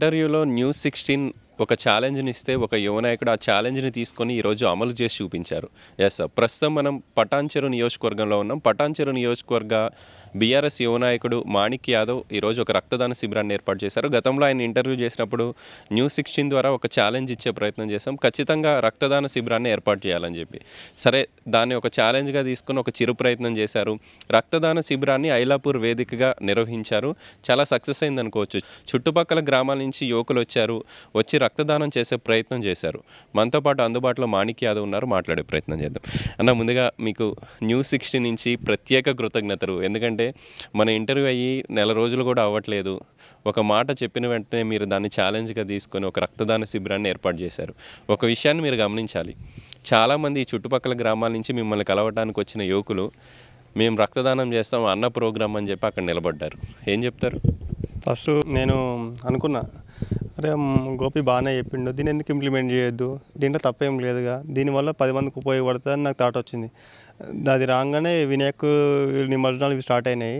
ఇంటర్వ్యూలో news sixteen ఒక ఛాలెంజ్ని ఇస్తే ఒక యువనాయకుడు ఆ ఛాలెంజ్ని తీసుకొని ఈరోజు అమలు చేసి చూపించారు ఎస్ సార్ ప్రస్తుతం మనం పటాన్చెరు నియోజకవర్గంలో ఉన్నాం పటాన్చెరు నియోజకవర్గ బీఆర్ఎస్ యువనాయకుడు మాణిక్ యాదవ్ ఈరోజు ఒక రక్తదాన శిబిరాన్ని ఏర్పాటు చేశారు గతంలో ఆయన ఇంటర్వ్యూ చేసినప్పుడు న్యూస్ సిక్స్టీన్ ద్వారా ఒక ఛాలెంజ్ ఇచ్చే ప్రయత్నం చేశాం ఖచ్చితంగా రక్తదాన శిబిరాన్ని ఏర్పాటు చేయాలని చెప్పి సరే దాన్ని ఒక ఛాలెంజ్గా తీసుకుని ఒక చిరు ప్రయత్నం చేశారు రక్తదాన శిబిరాన్ని ఐలాపూర్ వేదికగా నిర్వహించారు చాలా సక్సెస్ అయింది అనుకోవచ్చు చుట్టుపక్కల గ్రామాల నుంచి యువకులు వచ్చారు వచ్చి రక్తదానం చేసే ప్రయత్నం చేశారు మనతో పాటు అందుబాటులో మాణిక్ యాదవ్ ఉన్నారు మాట్లాడే ప్రయత్నం చేద్దాం అన్న ముందుగా మీకు న్యూస్ సిక్స్టీ నుంచి ప్రత్యేక కృతజ్ఞతలు ఎందుకంటే మన ఇంటర్వ్యూ అయ్యి నెల రోజులు కూడా అవ్వట్లేదు ఒక మాట చెప్పిన వెంటనే మీరు దాన్ని ఛాలెంజ్గా తీసుకొని ఒక రక్తదాన శిబిరాన్ని ఏర్పాటు చేశారు ఒక విషయాన్ని మీరు గమనించాలి చాలామంది చుట్టుపక్కల గ్రామాల నుంచి మిమ్మల్ని కలవడానికి వచ్చిన యువకులు మేము రక్తదానం చేస్తాం అన్న ప్రోగ్రామ్ అని చెప్పి అక్కడ నిలబడ్డారు ఏం చెప్తారు ఫస్ట్ నేను అనుకున్నా అరే గోపి బాగానే చెప్పిండు దీని ఎందుకు ఇంప్లిమెంట్ చేయొద్దు దీంట్లో తప్పేం లేదుగా దీనివల్ల పది మందికి ఉపయోగపడుతుంది అని నాకు థాట్ వచ్చింది అది రాగానే వినాయక్ నిమజ్జనాలు ఇవి స్టార్ట్ అయినాయి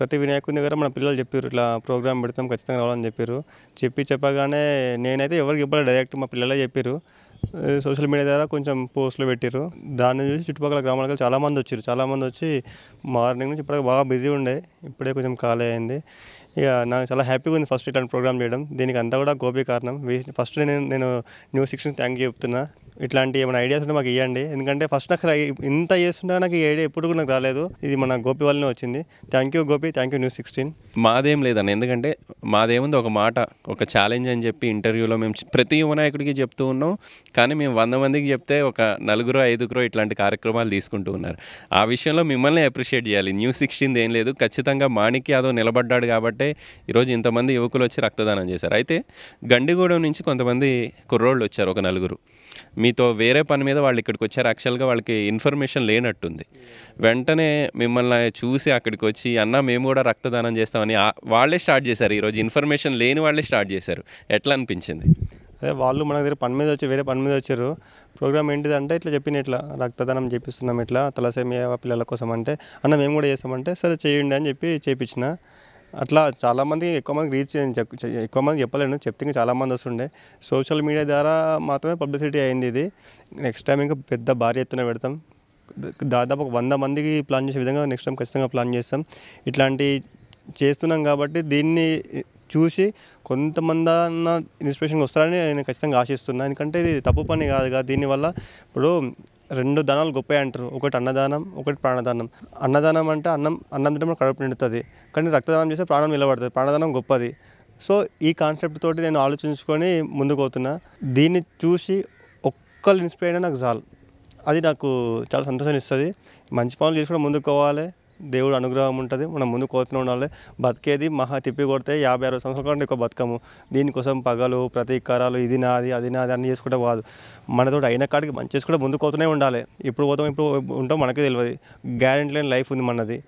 ప్రతి వినాయకుని దగ్గర మన పిల్లలు చెప్పారు ఇట్లా ప్రోగ్రామ్ పెడతాం ఖచ్చితంగా రావాలని చెప్పారు చెప్పి చెప్పగానే నేనైతే ఎవరికి ఇవ్వాలి డైరెక్ట్ మా పిల్లలే చెప్పారు సోషల్ మీడియా ద్వారా కొంచెం పోస్టులు పెట్టారు దాన్ని చూసి చుట్టుపక్కల గ్రామాలకు చాలామంది వచ్చారు చాలామంది వచ్చి మార్నింగ్ నుంచి ఇప్పటికి బాగా బిజీ ఉండే ఇప్పుడే కొంచెం ఖాళీ అయింది ఇక నాకు చాలా హ్యాపీగా ఉంది ఫస్ట్ ఇట్లాంటి ప్రోగ్రామ్ చేయడం దీనికి అంతా కూడా గోపి కారణం ఫస్ట్ నేను నేను న్యూ సిక్స్ థ్యాంక్ చెప్తున్నా ఇట్లాంటి ఏమైనా ఐడియాస్ ఉంటే మాకు ఇవ్వండి ఎందుకంటే ఫస్ట్ నాకు ఇంత చేస్తున్నా నాకు ఈ ఐడియా ఎప్పుడు కూడా నాకు రాలేదు ఇది మన గోపి వల్లనే వచ్చింది thank you Gopi thank you news sixteen మాదేం లేదన్న ఎందుకంటే మాదేముంది ఒక మాట ఒక ఛాలెంజ్ అని చెప్పి ఇంటర్వ్యూలో మేము ప్రతి వినాయకుడికి చెప్తూ ఉన్నాం కానీ మేము వంద మందికి చెప్తే ఒక నలుగురు ఐదుగురు ఇట్లాంటి కార్యక్రమాలు తీసుకుంటూ ఉన్నారు ఆ విషయంలో మిమ్మల్ని అప్రిషియేట్ చేయాలి న్యూ సిక్స్టీన్ ఏం లేదు ఖచ్చితంగా మాణిక్య యాదవ్ నిలబడ్డాడు కాబట్టి ఈరోజు ఇంతమంది యువకులు వచ్చి రక్తదానం చేశారు అయితే గండిగూడెం నుంచి కొంతమంది కుర్రోళ్ళు వచ్చారు ఒక నలుగురు మీ మీతో వేరే పని మీద వాళ్ళు ఇక్కడికి వచ్చారు యాక్చువల్గా వాళ్ళకి ఇన్ఫర్మేషన్ లేనట్టుంది వెంటనే మిమ్మల్ని చూసి అక్కడికి వచ్చి అన్న మేము కూడా రక్తదానం చేస్తామని వాళ్ళే స్టార్ట్ చేశారు ఈరోజు ఇన్ఫర్మేషన్ లేని వాళ్ళే స్టార్ట్ చేశారు ఎట్లా అనిపించింది అదే వాళ్ళు మన దగ్గర పని మీద వచ్చి వేరే పని మీద వచ్చారు ప్రోగ్రామ్ ఏంటిదంటే ఇట్లా చెప్పిన ఇట్లా రక్తదానం చేపిస్తున్నాం ఇట్లా తలసేమియా పిల్లల కోసం అంటే అన్న మేము కూడా చేస్తామంటే సరే చేయండి అని చెప్పి చేయించిన అట్లా చాలామంది ఎక్కువ మంది రీచ్ ఎక్కువ మంది చెప్పలేను చెప్తే చాలామంది వస్తుండే సోషల్ మీడియా ద్వారా మాత్రమే పబ్లిసిటీ అయింది ఇది నెక్స్ట్ టైం ఇంకా పెద్ద భారీ ఎత్తున పెడతాం దాదాపు ఒక వంద మందికి ప్లాన్ చేసే విధంగా నెక్స్ట్ టైం ఖచ్చితంగా ప్లాన్ చేస్తాం ఇట్లాంటి చేస్తున్నాం కాబట్టి దీన్ని చూసి కొంతమంది అన్న ఇన్స్పిరేషన్ వస్తారని నేను ఖచ్చితంగా ఆశిస్తున్నాను ఎందుకంటే ఇది తప్పు పని కాదుగా దీనివల్ల ఇప్పుడు రెండు దానాలు గొప్ప అంటారు ఒకటి అన్నదానం ఒకటి ప్రాణదానం అన్నదానం అంటే అన్నం అన్నం తింటే కడుపు నిండుతుంది కానీ రక్తదానం చేస్తే ప్రాణం నిలబడుతుంది ప్రాణదానం గొప్పది సో ఈ కాన్సెప్ట్ తోటి నేను ఆలోచించుకొని ముందుకు అవుతున్నా దీన్ని చూసి ఒక్కళ్ళు ఇన్స్పైర్ అయినా నాకు చాలు అది నాకు చాలా సంతోషాన్ని ఇస్తుంది మంచి పనులు చేసుకుని ముందుకు పోవాలి దేవుడు అనుగ్రహం ఉంటుంది మనం ముందు కోతూనే ఉండాలి బతికేది మహా తిప్పి కొడితే యాభై అరవై సంవత్సరాల కంటే ఎక్కువ బతకము దీనికోసం పగలు ప్రతీకారాలు ఇది నాది అది నాది అన్నీ చేసుకుంటే కాదు మనతో అయిన కాడికి మంచి చేసుకుంటే ముందు కోతూనే ఉండాలి ఇప్పుడు పోతాం ఇప్పుడు ఉంటాం మనకే తెలియదు గ్యారెంటీ లేని లైఫ్ ఉంది మనది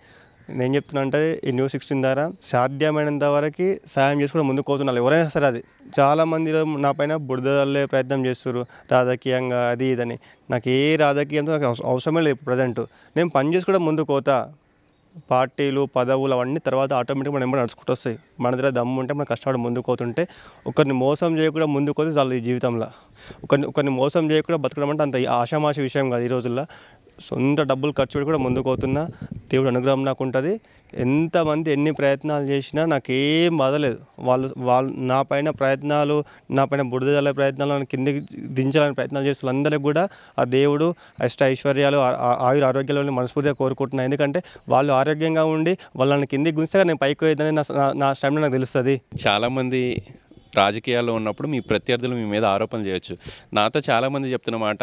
నేను చెప్తున్నా అంటే ఈ న్యూ సిక్స్టీన్ ద్వారా సాధ్యమైనంత వరకు సాయం చేసుకుని ముందుకు పోతున్నారు ఎవరైనా సరే అది చాలామంది నా పైన బుడిదల్లే ప్రయత్నం చేస్తున్నారు రాజకీయంగా అది ఇదని నాకు ఏ రాజకీయంతో నాకు అవసరమే లేదు ప్రజెంట్ నేను పని చేసుకుంటే ముందుకు పోతా పార్టీలు పదవులు అవన్నీ తర్వాత ఆటోమేటిక్గా మనం ఏమైనా నడుచుకుంటూ వస్తాయి మన దగ్గర దమ్ము ఉంటే మన కష్టపడి ముందుకు పోతుంటే ఒకరిని మోసం చేయకుండా ముందుకు పోతే చాలు ఈ జీవితంలో ఒకరిని ఒకరిని మోసం చేయకుండా బతకడం అంటే అంత ఆషామాషి విషయం కాదు ఈ రోజుల్లో సొంత డబ్బులు ఖర్చు పెట్టి కూడా ముందుకు అవుతున్నా దేవుడు అనుగ్రహం నాకు ఉంటుంది ఎంతమంది ఎన్ని ప్రయత్నాలు చేసినా నాకేం బాధలేదు వాళ్ళు వాళ్ళు నా పైన ప్రయత్నాలు నా పైన బుడిద చల్లే ప్రయత్నాలు నన్ను కిందికి దించాలని ప్రయత్నాలు చేస్తున్న అందరికి కూడా ఆ దేవుడు అష్ట ఐశ్వర్యాలు ఆయుర ఆరోగ్యాలను మనస్ఫూర్తిగా కోరుకుంటున్నాను ఎందుకంటే వాళ్ళు ఆరోగ్యంగా ఉండి వాళ్ళని కిందికి గుంస్తే నేను పైకి వేద్దని నా నా నాకు తెలుస్తుంది చాలామంది రాజకీయాల్లో ఉన్నప్పుడు మీ ప్రత్యర్థులు మీ మీద ఆరోపణలు చేయొచ్చు నాతో చాలామంది చెప్తున్నమాట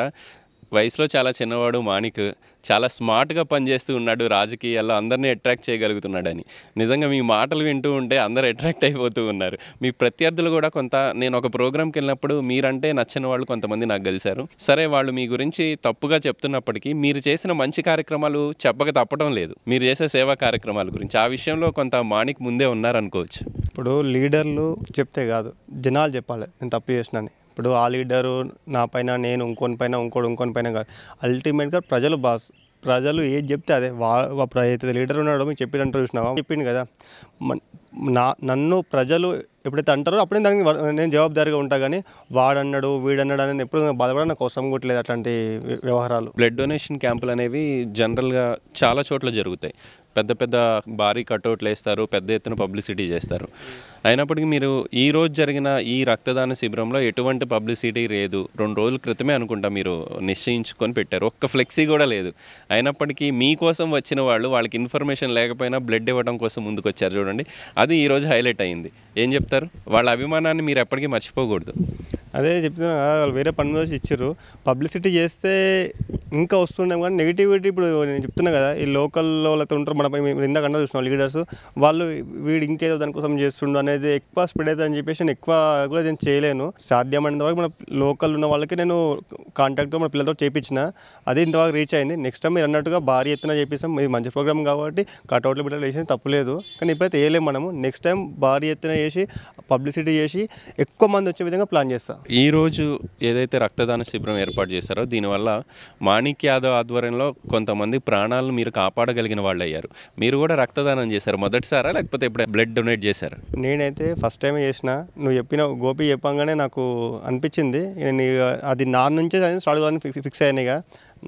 వయసులో చాలా చిన్నవాడు మాణిక్ చాలా స్మార్ట్గా పనిచేస్తూ ఉన్నాడు రాజకీయాల్లో అందరినీ అట్రాక్ట్ చేయగలుగుతున్నాడని నిజంగా మీ మాటలు వింటూ ఉంటే అందరు అట్రాక్ట్ అయిపోతూ ఉన్నారు మీ ప్రత్యర్థులు కూడా కొంత నేను ఒక ప్రోగ్రామ్కి వెళ్ళినప్పుడు మీరంటే నచ్చిన వాళ్ళు కొంతమంది నాకు కలిశారు సరే వాళ్ళు మీ గురించి తప్పుగా చెప్తున్నప్పటికీ మీరు చేసిన మంచి కార్యక్రమాలు చెప్పక తప్పడం లేదు మీరు చేసే సేవా కార్యక్రమాల గురించి ఆ విషయంలో కొంత మాణిక్ ముందే ఉన్నారనుకోవచ్చు ఇప్పుడు లీడర్లు చెప్తే కాదు జనాలు చెప్పాలి నేను తప్పు చేసినని ఇప్పుడు ఆ లీడరు నా పైన నేను ఇంకొని పైన ఇంకోటి ఇంకొని పైన కాదు అల్టిమేట్గా ప్రజలు బాస్ ప్రజలు ఏది చెప్తే అదే వా లీడర్ ఉన్నాడో మీకు చెప్పినంటారు చూసినావా చెప్పింది కదా నా నన్ను ప్రజలు ఎప్పుడైతే అంటారో అప్పుడే దానికి నేను జవాబుదారిగా ఉంటా కానీ వాడన్నాడు వీడన్నాడు అని ఎప్పుడు బాధపడ నాకు కోసం కొట్టలేదు అట్లాంటి వ్యవహారాలు బ్లడ్ డొనేషన్ క్యాంపులు అనేవి జనరల్గా చాలా చోట్ల జరుగుతాయి పెద్ద పెద్ద భారీ కట్అవుట్లు వేస్తారు పెద్ద ఎత్తున పబ్లిసిటీ చేస్తారు అయినప్పటికీ మీరు ఈ రోజు జరిగిన ఈ రక్తదాన శిబిరంలో ఎటువంటి పబ్లిసిటీ లేదు రెండు రోజుల క్రితమే అనుకుంటా మీరు నిశ్చయించుకొని పెట్టారు ఒక్క ఫ్లెక్సీ కూడా లేదు అయినప్పటికీ మీకోసం వచ్చిన వాళ్ళు వాళ్ళకి ఇన్ఫర్మేషన్ లేకపోయినా బ్లడ్ ఇవ్వడం కోసం ముందుకు వచ్చారు చూడండి అది ఈరోజు హైలైట్ అయింది ఏం చెప్తారు వాళ్ళ అభిమానాన్ని మీరు ఎప్పటికీ మర్చిపోకూడదు అదే చెప్తున్నా వాళ్ళు వేరే పని మీద ఇచ్చారు పబ్లిసిటీ చేస్తే ఇంకా వస్తుండేమో కానీ నెగిటివిటీ ఇప్పుడు నేను చెప్తున్నా కదా ఈ లోకల్ వాళ్ళతో ఉంటారు మన ఇందాక అన్నా చూసినాం లీడర్స్ వాళ్ళు వీడు ఇంకేదో దానికోసం చేస్తుండు అనేది ఎక్కువ స్ప్రెడ్ అవుతుందని చెప్పేసి నేను ఎక్కువ కూడా నేను చేయలేను సాధ్యమైనంత వరకు మన లోకల్ ఉన్న వాళ్ళకి నేను కాంటాక్ట్తో మన పిల్లలతో చేయించిన అదే ఇంతవరకు రీచ్ అయింది నెక్స్ట్ టైం మీరు అన్నట్టుగా భారీ ఎత్తున చేపిస్తాం మీరు మంచి ప్రోగ్రామ్ కాబట్టి కట్అవుట్లు బిడ్డలు వేసింది తప్పులేదు కానీ ఇప్పుడైతే వేయలేము మనము నెక్స్ట్ టైం భారీ ఎత్తున చేసి పబ్లిసిటీ చేసి ఎక్కువ మంది వచ్చే విధంగా ప్లాన్ చేస్తాం ఈరోజు ఏదైతే రక్తదాన శిబిరం ఏర్పాటు చేశారో దీనివల్ల మాణిక్ యాదవ్ ఆధ్వర్యంలో కొంతమంది ప్రాణాలను మీరు కాపాడగలిగిన వాళ్ళు అయ్యారు మీరు కూడా రక్తదానం చేశారు మొదటిసారా లేకపోతే ఇప్పుడు బ్లడ్ డొనేట్ చేశారు నేనైతే ఫస్ట్ టైం చేసిన నువ్వు చెప్పిన గోపి చెప్పంగానే నాకు అనిపించింది నేను అది నా నుంచే బ్యాచెస్ అనేది స్టార్ట్ కావాలని ఫిక్స్ అయ్యాను ఇక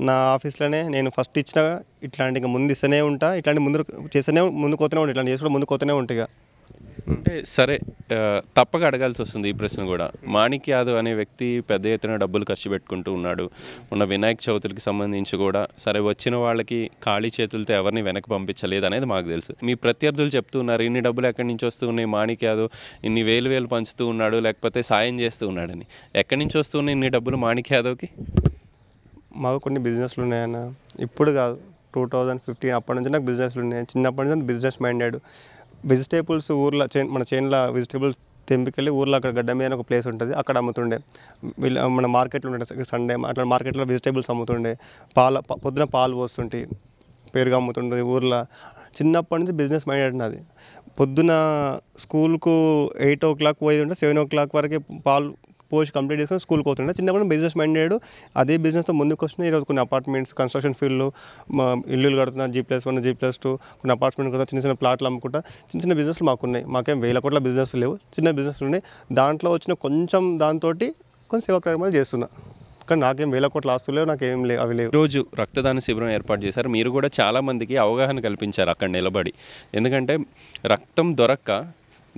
నా ఆఫీస్లోనే నేను ఫస్ట్ ఇచ్చిన ఇట్లాంటి ఇంకా ముందు ఇస్తూనే ఉంటా ఇట్లాంటి ముందు చేస్తూనే ముందుకు పోతూనే ఉంటాయి ఇట్లాంటి చేసుకుంటే ముందుకు పోతూనే ఉంటాయి అంటే సరే తప్పక అడగాల్సి వస్తుంది ఈ ప్రశ్న కూడా మాణిక్ యాదవ్ అనే వ్యక్తి పెద్ద ఎత్తున డబ్బులు ఖర్చు పెట్టుకుంటూ ఉన్నాడు ఉన్న వినాయక చవితులకి సంబంధించి కూడా సరే వచ్చిన వాళ్ళకి ఖాళీ చేతులతో ఎవరిని వెనక్కి పంపించలేదు అనేది మాకు తెలుసు మీ ప్రత్యర్థులు చెప్తూ ఉన్నారు ఇన్ని డబ్బులు ఎక్కడి నుంచి ఉన్నాయి మాణిక్ యాదవ్ ఇన్ని వేలు వేలు పంచుతూ ఉన్నాడు లేకపోతే సాయం చేస్తూ ఉన్నాడని ఎక్కడి నుంచి వస్తున్నాయి ఇన్ని డబ్బులు మాణిక్ యాదవ్కి మాకు కొన్ని బిజినెస్లు ఉన్నాయన్న ఇప్పుడు కాదు టూ థౌజండ్ ఫిఫ్టీన్ అప్పటి నుంచి నాకు బిజినెస్లు ఉన్నాయి చిన్నప్పటి నుంచి బిజినెస్ మైండెడ్ వెజిటేబుల్స్ ఊర్లో చే మన చేనులో వెజిటేబుల్స్ తెంపికెళ్ళి ఊర్లో అక్కడ గడ్డ మీద ఒక ప్లేస్ ఉంటుంది అక్కడ అమ్ముతుండే వీళ్ళ మన మార్కెట్లో ఉండే సండే అట్లా మార్కెట్లో వెజిటేబుల్స్ అమ్ముతుండే పాల పొద్దున పాలు పోస్తుంటాయి పేరుగా అమ్ముతుండే ఊర్లో చిన్నప్పటి నుంచి బిజినెస్ మైండ్ నాది పొద్దున స్కూల్కు ఎయిట్ ఓ క్లాక్ పోయి ఉంటే సెవెన్ ఓ క్లాక్ వరకు పాలు పోస్ట్ కంప్లీట్ చేసుకుని స్కూల్కి పోతుండే చిన్నప్పుడు బిజినెస్ మైండెడ్ అదే బిజినెస్తో ముందుకు వస్తున్నాయి ఈరోజు కొన్ని అపార్ట్మెంట్స్ కన్స్ట్రక్షన్ మా ఇల్లులు కడుతున్నా G plus one G plus two కొన్ని అపార్ట్మెంట్ కూడా చిన్న చిన్న ప్లాట్లు అమ్ముకుంటా చిన్న చిన్న బిజినెస్లు మాకున్నాయి మాకేం వేల కోట్ల బిజినెస్ లేవు చిన్న బిజినెస్లు ఉన్నాయి దాంట్లో వచ్చిన కొంచెం దాంతో కొన్ని సేవా కార్యక్రమాలు చేస్తున్నా కానీ నాకేం వేల కోట్ల ఆస్తులు లేవు నాకు ఏం లేవు అవి లేవు రోజు రక్తదాన శిబిరం ఏర్పాటు చేశారు మీరు కూడా చాలామందికి అవగాహన కల్పించారు అక్కడ నిలబడి ఎందుకంటే రక్తం దొరక్క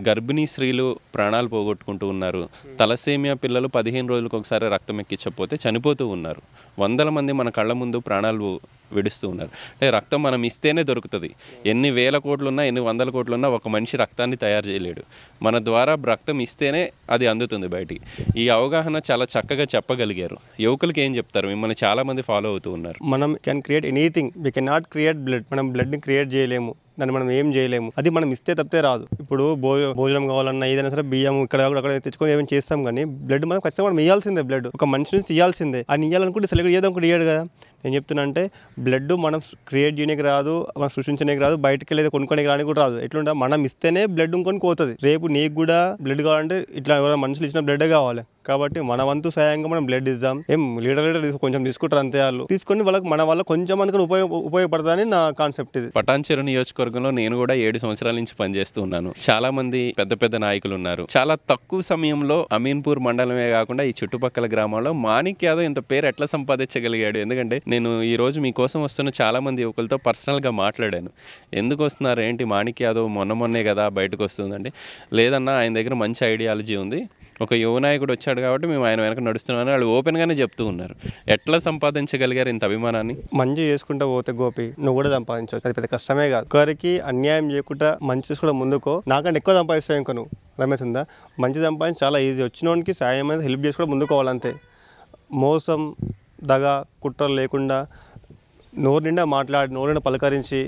గర్భిణీ స్త్రీలు ప్రాణాలు పోగొట్టుకుంటూ ఉన్నారు తలసేమియా పిల్లలు పదిహేను రోజులకు ఒకసారి రక్తం ఎక్కించకపోతే చనిపోతూ ఉన్నారు వందల మంది మన కళ్ళ ముందు ప్రాణాలు విడుస్తూ ఉన్నారు అంటే రక్తం మనం ఇస్తేనే దొరుకుతుంది ఎన్ని వేల ఉన్నా ఎన్ని వందల ఉన్నా ఒక మనిషి రక్తాన్ని తయారు చేయలేడు మన ద్వారా రక్తం ఇస్తేనే అది అందుతుంది బయటికి ఈ అవగాహన చాలా చక్కగా చెప్పగలిగారు యువకులకి ఏం చెప్తారు మిమ్మల్ని చాలామంది ఫాలో అవుతూ ఉన్నారు మనం can create anything we can not create blood మనం బ్లడ్ని క్రియేట్ చేయలేము దాన్ని మనం ఏం చేయలేము అది మనం ఇస్తే తప్పితే రాదు ఇప్పుడు భోజనం కావాలన్నా ఏదైనా సరే బియ్యం ఇక్కడ అక్కడ తెచ్చుకొని ఏమైనా చేస్తాం కానీ బ్లడ్ మనం ఖచ్చితంగా మనం ఇవ్వాల్సిందే బ్లడ్ ఒక మనిషి నుంచి ఇవ్వాల్సిందే అని ఇవ్వాలనుకుంటే సెలెక్ట్ ఏదో ఒకటి ఇయ్యాడు కదా నేను చెప్తున్నా అంటే బ్లడ్ మనం క్రియేట్ చేయడానికి రాదు మనం సృష్టించడానికి రాదు బయటకి వెళ్ళి కొనుక్కోడానికి రాని కూడా రాదు ఎట్లుంటే మనం ఇస్తేనే బ్లడ్ ఇంకొని పోతుంది రేపు నీకు కూడా బ్లడ్ కావాలంటే ఇట్లా ఎవరైనా మనుషులు ఇచ్చిన బ్లడ్ కావాలి కాబట్టి మన వంతు సాయంగా మనం బ్లడ్ ఇద్దాం ఏం లీటర్ లీటర్ కొంచెం తీసుకుంటారు అంతే వాళ్ళు తీసుకొని వాళ్ళకి మన వల్ల కొంచెం అందుకని ఉపయోగ ఉపయోగపడతాని నా కాన్సెప్ట్ ఇది పటాన్చెరు నియోజకవర్గంలో నేను కూడా ఏడు సంవత్సరాల నుంచి పనిచేస్తూ ఉన్నాను చాలా మంది పెద్ద పెద్ద నాయకులు ఉన్నారు చాలా తక్కువ సమయంలో అమీన్పూర్ మండలమే కాకుండా ఈ చుట్టుపక్కల గ్రామాల్లో మాణిక్ యాదవ్ ఇంత పేరు ఎట్లా సంపాదించగలిగాడు ఎందుకంటే నేను ఈ రోజు మీకోసం వస్తున్న చాలా మంది యువకులతో పర్సనల్గా మాట్లాడాను ఎందుకు వస్తున్నారు ఏంటి మాణిక్ యాదవ్ మొన్న మొన్నే కదా బయటకు వస్తుందండి లేదన్నా ఆయన దగ్గర మంచి ఐడియాలజీ ఉంది ఒక యువ నాయకుడు వచ్చాడు కాబట్టి మేము ఆయన వెనక నడుస్తున్నామని వాళ్ళు ఓపెన్గానే చెప్తూ ఉన్నారు ఎట్లా సంపాదించగలిగారు ఇంత అభిమానాన్ని మంచి చేసుకుంటా పోతే గోపి నువ్వు కూడా సంపాదించవచ్చు అది పెద్ద కష్టమే కాదు ఒకరికి అన్యాయం చేయకుండా మంచి కూడా ముందుకో నాకంటే ఎక్కువ సంపాదిస్తావు ఇంకా నువ్వు రమేష్ ఉందా మంచి సంపాదించి చాలా ఈజీ వచ్చినోనికి సాయం అనేది హెల్ప్ చేసి కూడా ముందుకోవాలంతే మోసం దగ కుట్రలు లేకుండా నోరు నిండా మాట్లాడి నోరు నిండా పలకరించి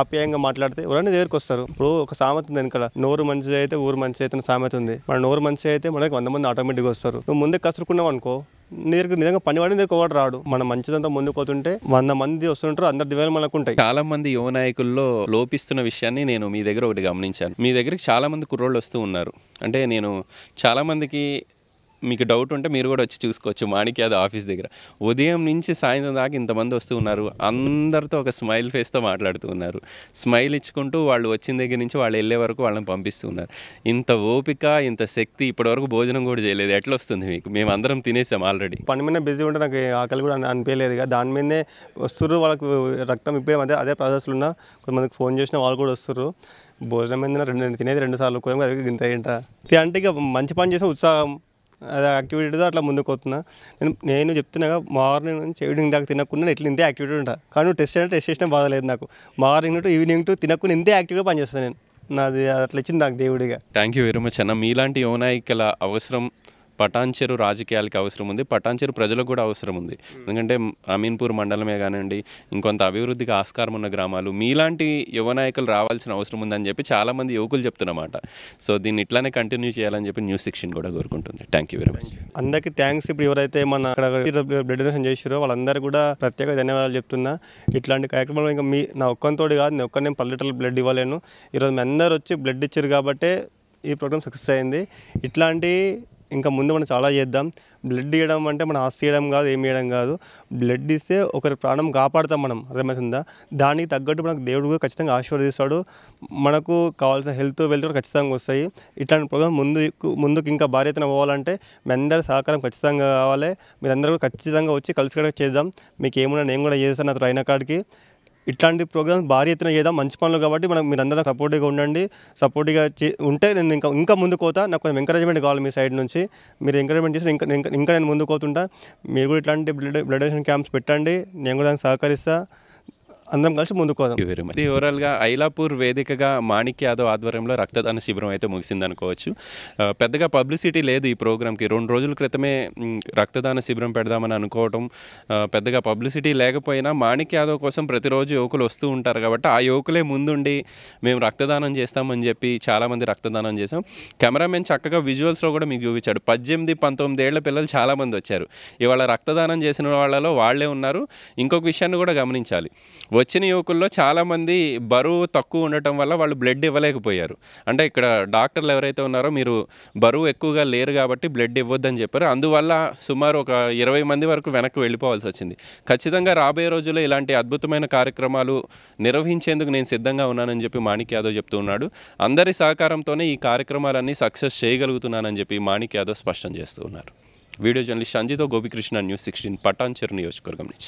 ఆప్యాయంగా మాట్లాడితే ఎవరైనా దగ్గరికి వస్తారు ఇప్పుడు ఒక సామెత ఉంది ఇక్కడ నోరు మంచి అయితే ఊరు మంచి అయితే సామెత ఉంది మన నోరు మంచి అయితే మనకి వంద మంది ఆటోమేటిక్గా వస్తారు నువ్వు ముందే కసురుకున్నావు అనుకో నీకు నిజంగా పనివాడి నీకు ఒకటి రాడు మన మంచిదంతా ముందు పోతుంటే వంద మంది వస్తుంటారు అందరి దివేలు మనకు ఉంటాయి చాలా మంది యువ నాయకుల్లో లోపిస్తున్న విషయాన్ని నేను మీ దగ్గర ఒకటి గమనించాను మీ దగ్గరికి చాలా మంది కుర్రోళ్ళు వస్తూ ఉన్నారు అంటే నేను చాలా మందికి మీకు డౌట్ ఉంటే మీరు కూడా వచ్చి చూసుకోవచ్చు మాణిక్యాద ఆఫీస్ దగ్గర ఉదయం నుంచి సాయంత్రం దాకా ఇంతమంది వస్తూ ఉన్నారు అందరితో ఒక స్మైల్ ఫేస్తో మాట్లాడుతూ ఉన్నారు స్మైల్ ఇచ్చుకుంటూ వాళ్ళు వచ్చిన దగ్గర నుంచి వాళ్ళు వెళ్ళే వరకు వాళ్ళని పంపిస్తూ ఉన్నారు ఇంత ఓపిక ఇంత శక్తి ఇప్పటివరకు భోజనం కూడా చేయలేదు ఎట్లా వస్తుంది మీకు మేము అందరం తినేసాం ఆల్రెడీ పని మీద బిజీ ఉంటే నాకు ఆకలి కూడా అనిపించలేదు దాని మీదే వస్తున్నారు వాళ్ళకు రక్తం ఇప్పేయడం అదే అదే ప్రాసెస్లో ఉన్న కొంతమందికి ఫోన్ చేసిన వాళ్ళు కూడా వస్తున్నారు భోజనం మీద రెండు తినేది రెండు సార్లు కోయం అదే ఇంత ఏంట అంటే ఇక మంచి పని చేసిన ఉత్సాహం అది యాక్టివిటీతో అట్లా ముందుకు వస్తున్నా నేను నేను చెప్తున్నాగా మార్నింగ్ నుంచి ఈవినింగ్ దాకా తినకుండా ఎట్లా ఇంతే యాక్టివిటీ ఉంటా కానీ టెస్ట్ అంటే టెస్ట్ చేసిన బాధలేదు నాకు మార్నింగ్ టు ఈవినింగ్ టు తినకుండా ఇంతే యాక్టివ్గా పనిచేస్తాను నేను నాది అట్లా ఇచ్చింది నాకు దేవుడిగా థ్యాంక్ యూ వెరీ మచ్ అన్న మీలాంటి యోనాయికల అవసరం పటాన్చెరు రాజకీయాలకి అవసరం ఉంది పటాన్చెరు ప్రజలకు కూడా అవసరం ఉంది hmm. ఎందుకంటే అమీన్పూర్ మండలమే కానివ్వండి ఇంకొంత అభివృద్ధికి ఆస్కారం ఉన్న గ్రామాలు మీలాంటి యువ నాయకులు రావాల్సిన అవసరం ఉందని చెప్పి చాలామంది యువకులు చెప్తున్నమాట సో దీన్ని ఇట్లానే కంటిన్యూ చేయాలని చెప్పి న్యూస్ సెక్షన్ కూడా కోరుకుంటుంది థ్యాంక్ యూ వెరీ మచ్ అందరికీ థ్యాంక్స్ ఇప్పుడు ఎవరైతే మన బ్లడ్ డొనేషన్ చేసారో వాళ్ళందరూ కూడా ప్రత్యేక ధన్యవాదాలు చెప్తున్నా ఇట్లాంటి కార్యక్రమాలు ఇంకా మీ నా ఒక్కంతోటి కాదు నేను ఒక్కనే నేను లీటర్లు బ్లడ్ ఇవ్వలేను ఈరోజు మీ అందరూ వచ్చి బ్లడ్ ఇచ్చారు కాబట్టి ఈ ప్రోగ్రామ్ సక్సెస్ అయింది ఇట్లాంటి ఇంకా ముందు మనం చాలా చేద్దాం బ్లడ్ ఇవ్వడం అంటే మనం ఆస్తి ఇవ్వడం కాదు ఏమి ఇవ్వడం కాదు బ్లడ్ ఇస్తే ఒకరి ప్రాణం కాపాడుతాం మనం అర్థమవుతుందా దానికి తగ్గట్టు మనకు దేవుడు కూడా ఖచ్చితంగా ఆశీర్వదిస్తాడు మనకు కావాల్సిన హెల్త్ వెల్త్ కూడా ఖచ్చితంగా వస్తాయి ఇట్లాంటి ప్రోగ్రామ్ ముందు ముందుకు ఇంకా భారీతన పోవాలంటే మీ అందరి సహకారం ఖచ్చితంగా కావాలి మీరందరూ కూడా ఖచ్చితంగా వచ్చి కలిసి కూడా చేద్దాం మీకు ఏమున్నా నేను కూడా చేస్తాను అతను అయిన కాడికి ఇట్లాంటి ప్రోగ్రామ్స్ భారీ ఎత్తున చేద్దాం మంచి పనులు కాబట్టి మనం మీరు అందరూ సపోర్టివ్గా ఉండండి సపోర్టివ్గా ఉంటే నేను ఇంకా ఇంకా ముందు కోతా నాకు కొంచెం ఎంకరేజ్మెంట్ కావాలి మీ సైడ్ నుంచి మీరు ఎంకరేజ్మెంట్ చేసి ఇంకా ఇంకా నేను ముందు పోతుంటా మీరు కూడా ఇట్లాంటి బ్లడ్ బ్లడ్ డొనేషన్ క్యాంప్స్ పెట్టండి నేను కూడా దానికి సహకరిస్తాను అందరం కలిసి ముందుకు ఇది ఓవరాల్గా ఐలాపూర్ వేదికగా మాణిక్ యాదవ్ ఆధ్వర్యంలో రక్తదాన శిబిరం అయితే ముగిసింది అనుకోవచ్చు పెద్దగా పబ్లిసిటీ లేదు ఈ ప్రోగ్రామ్కి రెండు రోజుల క్రితమే రక్తదాన శిబిరం పెడదామని అనుకోవటం పెద్దగా పబ్లిసిటీ లేకపోయినా మాణిక్ యాదవ్ కోసం ప్రతిరోజు యువకులు వస్తూ ఉంటారు కాబట్టి ఆ యువకులే ముందుండి మేము రక్తదానం చేస్తామని చెప్పి చాలామంది రక్తదానం చేసాం కెమెరామెన్ చక్కగా విజువల్స్లో కూడా మీకు చూపించాడు పద్దెనిమిది పంతొమ్మిది ఏళ్ల పిల్లలు చాలామంది వచ్చారు ఇవాళ రక్తదానం చేసిన వాళ్ళలో వాళ్ళే ఉన్నారు ఇంకొక విషయాన్ని కూడా గమనించాలి వచ్చిన యువకుల్లో చాలామంది బరువు తక్కువ ఉండటం వల్ల వాళ్ళు బ్లడ్ ఇవ్వలేకపోయారు అంటే ఇక్కడ డాక్టర్లు ఎవరైతే ఉన్నారో మీరు బరువు ఎక్కువగా లేరు కాబట్టి బ్లడ్ ఇవ్వద్దని చెప్పారు అందువల్ల సుమారు ఒక ఇరవై మంది వరకు వెనక్కి వెళ్ళిపోవాల్సి వచ్చింది ఖచ్చితంగా రాబోయే రోజుల్లో ఇలాంటి అద్భుతమైన కార్యక్రమాలు నిర్వహించేందుకు నేను సిద్ధంగా ఉన్నానని చెప్పి మాణిక్ యాదవ్ చెప్తూ ఉన్నాడు అందరి సహకారంతోనే ఈ కార్యక్రమాలన్నీ సక్సెస్ చేయగలుగుతున్నానని చెప్పి మాణిక్ యాదవ్ స్పష్టం చేస్తూ ఉన్నారు వీడియో జర్నలిస్ట్ సంజీతో గోపికృష్ణ న్యూస్ సిక్స్టీన్ పటాన్చెరు నియోజకవర్గం నుంచి